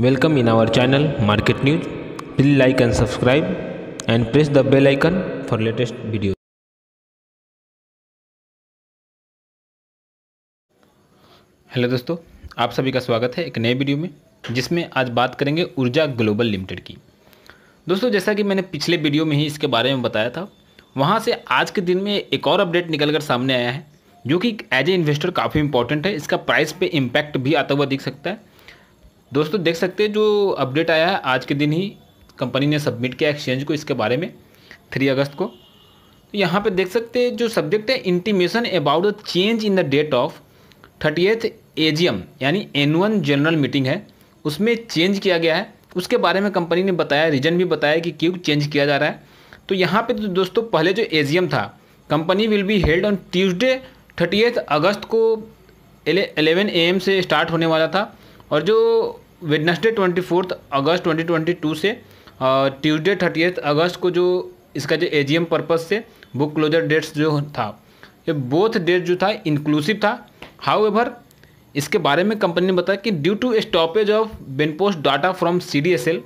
Welcome in our channel Market News. Please like and subscribe and press the bell icon for latest videos. Hello दोस्तों आप सभी का स्वागत है एक नए वीडियो में जिसमें आज बात करेंगे ऊर्जा ग्लोबल लिमिटेड की दोस्तों जैसा कि मैंने पिछले वीडियो में ही इसके बारे में बताया था वहाँ से आज के दिन में एक और अपडेट निकल कर सामने आया है जो कि एज ए इन्वेस्टर काफ़ी इंपॉर्टेंट है इसका प्राइस पे इम्पैक्ट भी आता हुआ दिख सकता है दोस्तों देख सकते हैं जो अपडेट आया है आज के दिन ही कंपनी ने सबमिट किया एक्सचेंज को इसके बारे में थ्री अगस्त को तो यहाँ पे देख सकते हैं जो सब्जेक्ट है intimation about the change in the date of thirty eighth यानी एनुअल जनरल मीटिंग है उसमें चेंज किया गया है उसके बारे में कंपनी ने बताया रीजन भी बताया कि क्यों चेंज किया जा रहा है तो यहाँ पे तो दोस्तों पहले जो एजीएम था company will be held on Tuesday thirty August को एलेवन ए से स्टार्ट होने वाला था और जो Wednesday twenty fourth August twenty twenty two से ट्यूजडे थर्टी अगस्त को जो इसका जो एजीएम पर्पज़ से बुक क्लोजर डेट्स जो था ये बोथ डेट जो था इंक्लूसिव था हाउ एवर इसके बारे में कंपनी ने बताया कि due to stoppage of BENPOS data from C D S L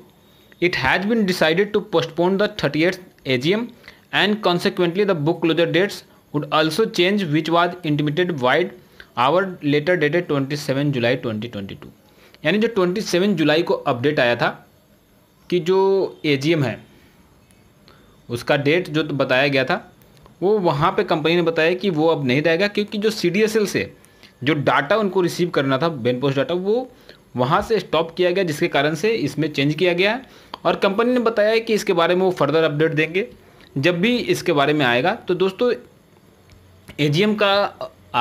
it has been decided to postpone the thirty eighth A G M and consequently the book closure dates would also change which was intimated vide our letter dated twenty seven July twenty twenty two यानी जो 27 जुलाई को update आया था कि जो AGM है उसका date जो तो बताया गया था वो वहाँ पे कंपनी ने बताया कि वो अब नहीं रहेगा क्योंकि जो सी से जो डाटा उनको रिसीव करना था पोस्ट डाटा वो वहाँ से स्टॉप किया गया जिसके कारण से इसमें चेंज किया गया है और कंपनी ने बताया कि इसके बारे में वो फर्दर अपडेट देंगे जब भी इसके बारे में आएगा तो दोस्तों एजीएम का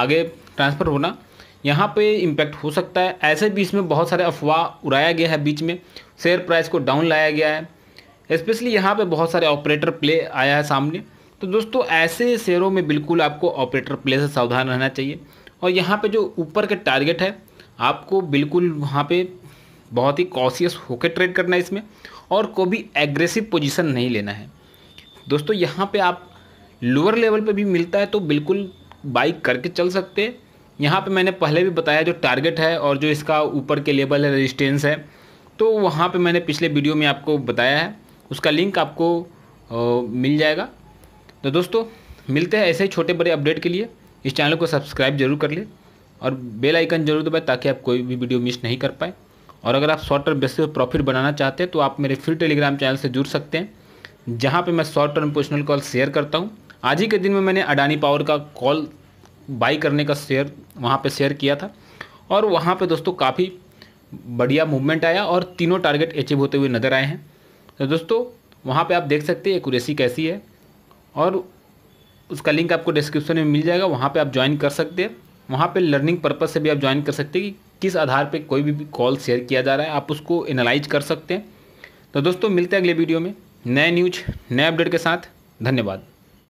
आगे ट्रांसफ़र होना यहाँ पे इम्पैक्ट हो सकता है ऐसे बीच में बहुत सारे अफवाह उड़ाया गया है बीच में शेयर प्राइस को डाउन लाया गया है स्पेशली यहाँ पे बहुत सारे ऑपरेटर प्ले आया है सामने तो दोस्तों ऐसे शेयरों में बिल्कुल आपको ऑपरेटर प्ले से सावधान रहना चाहिए और यहाँ पर जो ऊपर के टारगेट है आपको बिल्कुल वहाँ पर बहुत ही कॉशियस होकर ट्रेड करना है इसमें और कोई भी एग्रेसिव पोजिशन नहीं लेना है दोस्तों यहाँ पर आप लोअर लेवल पे भी मिलता है तो बिल्कुल बाइक करके चल सकते हैं यहाँ पे मैंने पहले भी बताया जो टारगेट है और जो इसका ऊपर के लेवल है रेजिस्टेंस है तो वहाँ पे मैंने पिछले वीडियो में आपको बताया है उसका लिंक आपको ओ, मिल जाएगा तो दोस्तों मिलते हैं ऐसे ही छोटे बड़े अपडेट के लिए इस चैनल को सब्सक्राइब जरूर कर लें और बेल आइकन जरूर दबाए ताकि आप कोई भी वीडियो मिस नहीं कर पाए और अगर आप शॉर्ट टर्म बेसिस पर प्रॉफिट बनाना चाहते हैं तो आप मेरे फ्री टेलीग्राम चैनल से जुड़ सकते हैं जहाँ पर मैं short term positional call share करता हूँ आज ही के दिन में मैंने अडानी पावर का कॉल बाई करने का शेयर वहाँ पे शेयर किया था और वहाँ पे दोस्तों काफ़ी बढ़िया मूवमेंट आया और तीनों टारगेट अचीव होते हुए नज़र आए हैं तो दोस्तों वहाँ पे आप देख सकते हैं एकूरेसी कैसी है और उसका लिंक आपको डिस्क्रिप्शन में मिल जाएगा वहाँ पे आप ज्वाइन कर सकते हैं वहाँ पे लर्निंग पर्पज़ से भी आप ज्वाइन कर सकते हैं कि किस आधार पे कोई भी कॉल शेयर किया जा रहा है आप उसको एनालाइज कर सकते हैं तो दोस्तों मिलते हैं अगले वीडियो में नए न्यूज नए अपडेट के साथ धन्यवाद